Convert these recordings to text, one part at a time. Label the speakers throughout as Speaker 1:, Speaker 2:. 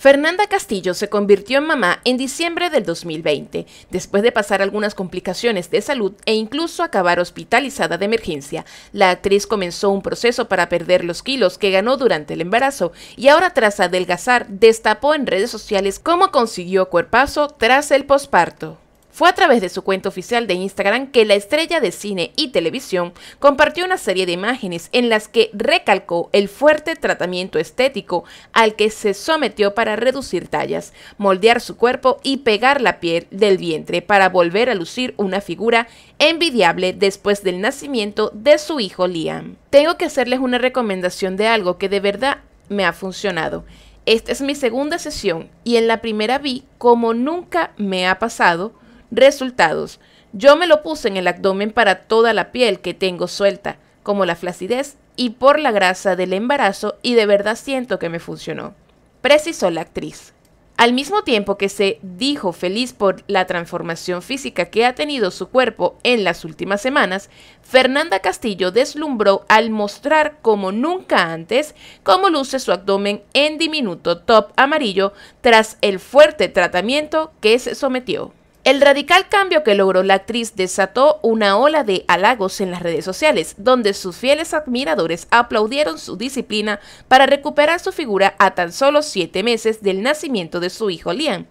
Speaker 1: Fernanda Castillo se convirtió en mamá en diciembre del 2020, después de pasar algunas complicaciones de salud e incluso acabar hospitalizada de emergencia. La actriz comenzó un proceso para perder los kilos que ganó durante el embarazo y ahora tras adelgazar destapó en redes sociales cómo consiguió cuerpazo tras el posparto. Fue a través de su cuenta oficial de Instagram que la estrella de cine y televisión compartió una serie de imágenes en las que recalcó el fuerte tratamiento estético al que se sometió para reducir tallas, moldear su cuerpo y pegar la piel del vientre para volver a lucir una figura envidiable después del nacimiento de su hijo Liam. Tengo que hacerles una recomendación de algo que de verdad me ha funcionado. Esta es mi segunda sesión y en la primera vi, como nunca me ha pasado, Resultados. Yo me lo puse en el abdomen para toda la piel que tengo suelta, como la flacidez y por la grasa del embarazo y de verdad siento que me funcionó. Precisó la actriz. Al mismo tiempo que se dijo feliz por la transformación física que ha tenido su cuerpo en las últimas semanas, Fernanda Castillo deslumbró al mostrar como nunca antes cómo luce su abdomen en diminuto top amarillo tras el fuerte tratamiento que se sometió. El radical cambio que logró la actriz desató una ola de halagos en las redes sociales, donde sus fieles admiradores aplaudieron su disciplina para recuperar su figura a tan solo siete meses del nacimiento de su hijo Liam.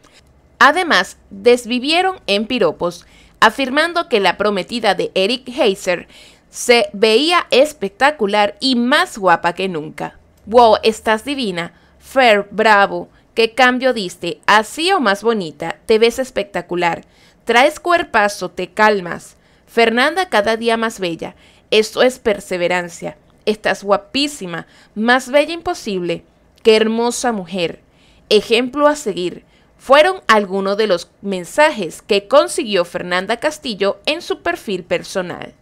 Speaker 1: Además, desvivieron en piropos, afirmando que la prometida de Eric Heiser se veía espectacular y más guapa que nunca. ¡Wow! Estás divina. Fair, bravo. ¿Qué cambio diste? Así o más bonita, te ves espectacular. Traes cuerpazo, te calmas. Fernanda cada día más bella. Esto es perseverancia. Estás guapísima, más bella imposible. Qué hermosa mujer. Ejemplo a seguir. Fueron algunos de los mensajes que consiguió Fernanda Castillo en su perfil personal.